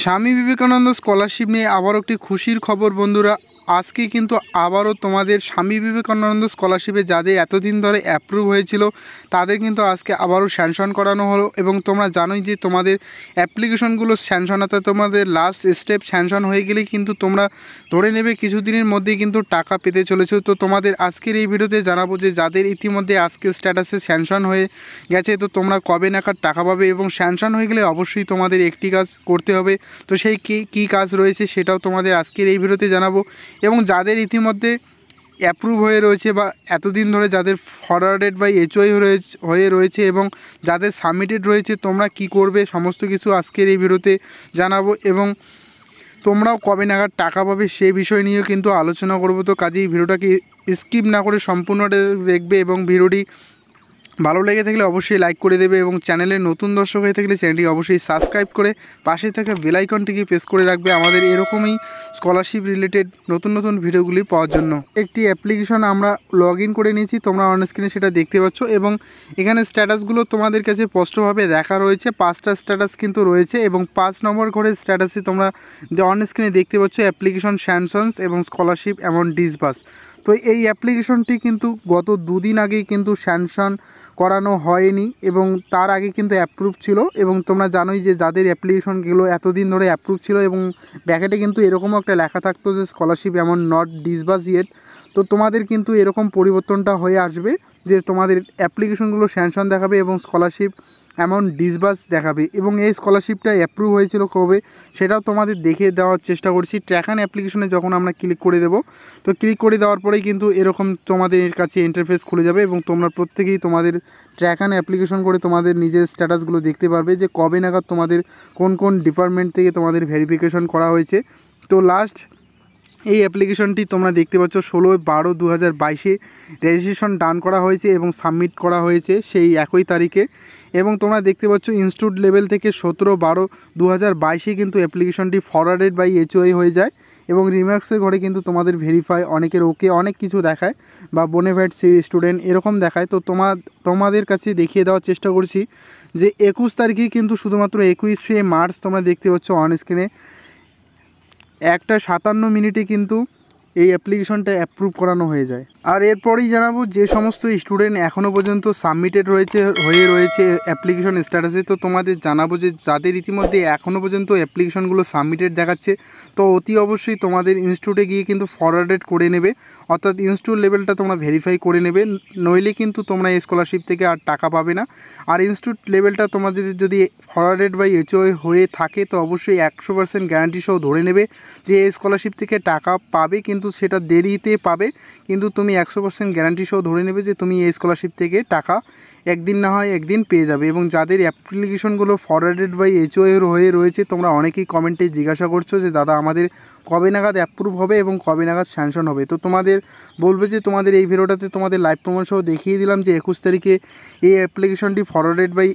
স্বামী বিবেকানন্দ স্কলারশিপ নিয়ে আবারও একটি খুশির খবর বন্ধুরা আজকে কিন্তু আবারও তোমাদের স্বামী বিবেকানন্দ স্কলারশিপে যাদের এতদিন ধরে অ্যাপ্রুভ হয়েছিল তাদের কিন্তু আজকে আবারও স্যাংশন করানো হলো এবং তোমরা জানোই যে তোমাদের অ্যাপ্লিকেশনগুলো স্যাংশন অর্থাৎ তোমাদের লাস্ট স্টেপ স্যাংশন হয়ে গেলে কিন্তু তোমরা ধরে নেবে কিছুদিনের মধ্যেই কিন্তু টাকা পেতে চলেছ তো তোমাদের আজকের এই ভিডিওতে জানাবো যে যাদের ইতিমধ্যে আজকে স্ট্যাটাসে স্যাংশন হয়ে গেছে তো তোমরা কবে নাকার টাকা পাবে এবং স্যাংশন হয়ে গেলে অবশ্যই তোমাদের একটি কাজ করতে হবে তো সেই কী কী কাজ রয়েছে সেটাও তোমাদের আজকের এই ভিডিওতে জানাবো এবং যাদের ইতিমধ্যে অ্যাপ্রুভ হয়ে রয়েছে বা এতদিন ধরে যাদের ফরওয়ার্ডেড বা এচওআই রয়েছে হয়ে রয়েছে এবং যাদের সাবমিটেড রয়েছে তোমরা কি করবে সমস্ত কিছু আজকের এই ভিডিওতে জানাবো এবং তোমরাও কবে নাগাদ টাকা পাবে সে বিষয় নিয়েও কিন্তু আলোচনা করবো তো কাজেই ভিডিওটাকে স্কিপ না করে সম্পূর্ণটা দেখবে এবং ভিডিওটি ভালো লেগে থাকলে অবশ্যই লাইক করে দেবে এবং চ্যানেলে নতুন দর্শক হয়ে থাকলে চ্যানেলটি অবশ্যই সাবস্ক্রাইব করে পাশে থাকা বেলাইকনটিকে প্রেস করে রাখবে আমাদের এরকমই স্কলারশিপ রিলেটেড নতুন নতুন ভিডিওগুলি পাওয়ার জন্য একটি অ্যাপ্লিকেশন আমরা লগ করে নিয়েছি তোমরা অন স্ক্রিনে সেটা দেখতে পাচ্ছ এবং এখানে স্ট্যাটাসগুলো তোমাদের কাছে স্পষ্টভাবে দেখা রয়েছে পাঁচটা স্ট্যাটাস কিন্তু রয়েছে এবং পাঁচ নম্বর ঘরের স্ট্যাটাসে তোমরা অন স্ক্রিনে দেখতে পাচ্ছ অ্যাপ্লিকেশন স্যানসন্স এবং স্কলারশিপ এমন ডিসবাস তো এই অ্যাপ্লিকেশনটি কিন্তু গত দুদিন আগেই কিন্তু স্যাংশন করানো হয়নি এবং তার আগে কিন্তু অ্যাপ্রুভ ছিল এবং তোমরা জানোই যে যাদের অ্যাপ্লিকেশনগুলো এতদিন ধরে অ্যাপ্রুভ ছিল এবং ব্যাকেটে কিন্তু এরকমও একটা লেখা থাকতো যে স্কলারশিপ এমন নট ডিসবাস ইয়েট তো তোমাদের কিন্তু এরকম পরিবর্তনটা হয়ে আসবে যে তোমাদের অ্যাপ্লিকেশনগুলো স্যাংশন দেখাবে এবং স্কলারশিপ অ্যামাউন্ট ডিসবাস দেখাবে এবং এই স্কলারশিপটা অ্যাপ্রুভ হয়েছিল কবে সেটাও তোমাদের দেখে দেওয়ার চেষ্টা করছি ট্র্যাকান অ্যাপ্লিকেশনে যখন আমরা ক্লিক করে দেব তো ক্লিক করে দেওয়ার পরেই কিন্তু এরকম তোমাদের কাছে ইন্টারফেস খুলে যাবে এবং তোমরা প্রত্যেকেই তোমাদের ট্র্যাকান অ্যাপ্লিকেশন করে তোমাদের নিজের স্ট্যাটাসগুলো দেখতে পারবে যে কবে নাগাদ তোমাদের কোন কোন ডিপার্টমেন্ট থেকে তোমাদের ভেরিফিকেশন করা হয়েছে তো লাস্ট এই অ্যাপ্লিকেশনটি তোমরা দেখতে পাচ্ছ ষোলো বারো দু হাজার বাইশে রেজিস্ট্রেশন ডান করা হয়েছে এবং সাবমিট করা হয়েছে সেই একই তারিখে এবং তোমরা দেখতে পাচ্ছ ইনস্টিটিউট লেভেল থেকে সতেরো বারো দু হাজার বাইশে কিন্তু অ্যাপ্লিকেশনটি ফরওয়ার্ডেড বাই এইচওআই হয়ে যায় এবং রিমার্কসের ঘরে কিন্তু তোমাদের ভেরিফাই অনেকের ওকে অনেক কিছু দেখায় বা বোনেফাইড সি স্টুডেন্ট এরকম দেখায় তো তোমার তোমাদের কাছে দেখিয়ে দেওয়ার চেষ্টা করছি যে একুশ তারিখে কিন্তু শুধুমাত্র একুশে মার্চ তোমরা দেখতে পাচ্ছ অন স্ক্রিনে একটা সাতান্ন মিনিটে কিন্তু এই অ্যাপ্লিকেশনটা অ্যাপ্রুভ করানো হয়ে যায় আর এরপরেই জানাবো যে সমস্ত স্টুডেন্ট এখনও পর্যন্ত সাবমিটেড রয়েছে হয়ে রয়েছে অ্যাপ্লিকেশন স্ট্যাটাসে তো তোমাদের জানাবো যে যাদের ইতিমধ্যে এখনও পর্যন্ত অ্যাপ্লিকেশনগুলো সাবমিটেড দেখাচ্ছে তো অতি অবশ্যই তোমাদের ইনস্টিটিউটে গিয়ে কিন্তু ফরওয়ার্ডেড করে নেবে অর্থাৎ ইনস্টিটিউট লেভেলটা তোমরা ভেরিফাই করে নেবে নইলে কিন্তু তোমরা এই স্কলারশিপ থেকে আর টাকা পাবে না আর ইনস্টিটিউট লেভেলটা তোমাদের যদি ফরওয়ার্ডেড বা এচও হয়ে থাকে তো অবশ্যই একশো পার্সেন্ট গ্যারান্টি সহ ধরে নেবে যে এই স্কলারশিপ থেকে টাকা পাবে কিন্তু সেটা দেরিতে পাবে কিন্তু তুমি একশো পার্সেন্ট গ্যারান্টি সহ ধরে নেবে যে তুমি এই স্কলারশিপ থেকে টাকা একদিন না হয় একদিন পেয়ে যাবে এবং যাদের অ্যাপ্লিকেশনগুলো ফরওয়ার্ডেড বাই এইচও এর হয়ে রয়েছে তোমরা অনেকেই কমেন্টে জিজ্ঞাসা করছো যে দাদা আমাদের কবে নাগাদ অ্যাপ্রুভ হবে এবং কবে নাগাদ স্যাংশন হবে তো তোমাদের বলবে যে তোমাদের এই ভিডিওটাতে তোমাদের লাইভ প্রমাণ সহ দেখিয়ে দিলাম যে একুশ তারিখে এই অ্যাপ্লিকেশনটি ফরওয়ার্ডেড বাই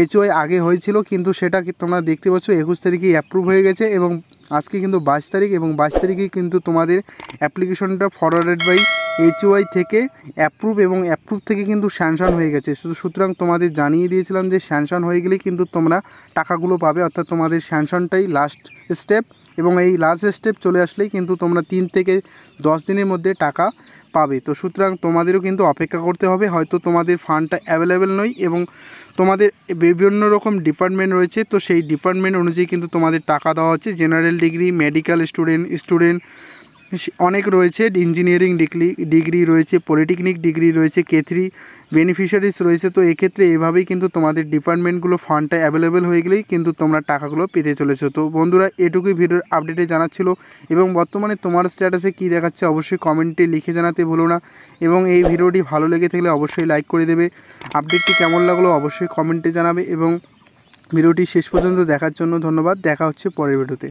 এইচওয়াই আগে হয়েছিল কিন্তু সেটা তোমরা দেখতে পাচ্ছ একুশ তারিখে অ্যাপ্রুভ হয়ে গেছে এবং আজকে কিন্তু বাইশ তারিখ এবং বাইশ তারিখে কিন্তু তোমাদের অ্যাপ্লিকেশনটা ফরওয়ার্ডেড বাই এইচওয়াই থেকে অ্যাপ্রুভ এবং অ্যাপ্রুভ থেকে কিন্তু স্যাংশন হয়ে গেছে শুধু সুতরাং তোমাদের জানিয়ে দিয়েছিলাম যে স্যাংশন হয়ে গেলে কিন্তু তোমরা টাকাগুলো পাবে অর্থাৎ তোমাদের স্যাংশনটাই লাস্ট স্টেপ এবং এই লাস্ট স্টেপ চলে আসলেই কিন্তু তোমরা তিন থেকে দশ দিনের মধ্যে টাকা পাবে তো সুতরাং তোমাদেরও কিন্তু অপেক্ষা করতে হবে হয়তো তোমাদের ফান্ডটা অ্যাভেলেবেল নয় এবং তোমাদের বিভিন্ন রকম ডিপার্টমেন্ট রয়েছে তো সেই ডিপার্টমেন্ট অনুযায়ী কিন্তু তোমাদের টাকা দেওয়া হচ্ছে general degree medical student student অনেক রয়েছে ইঞ্জিনিয়ারিং ডিগ্রি ডিগ্রি রয়েছে পলিটেকনিক ডিগ্রি রয়েছে কে থ্রি বেনিফিশিয়ারিস রয়েছে তো এক্ষেত্রে এভাবেই কিন্তু তোমাদের ডিপার্টমেন্টগুলো ফান্ডটা অ্যাভেলেবেল হয়ে গেলেই কিন্তু তোমরা টাকাগুলো পেতে চলেছো তো বন্ধুরা এটুকুই ভিডিওর আপডেটে জানাচ্ছিল এবং বর্তমানে তোমার স্ট্যাটাসে কি দেখাচ্ছে অবশ্যই কমেন্টে লিখে জানাতে ভুলো না এবং এই ভিডিওটি ভালো লেগে থাকলে অবশ্যই লাইক করে দেবে আপডেটটি কেমন লাগলো অবশ্যই কমেন্টে জানাবে এবং ভিডিওটি শেষ পর্যন্ত দেখার জন্য ধন্যবাদ দেখা হচ্ছে পরের ভিডিওতে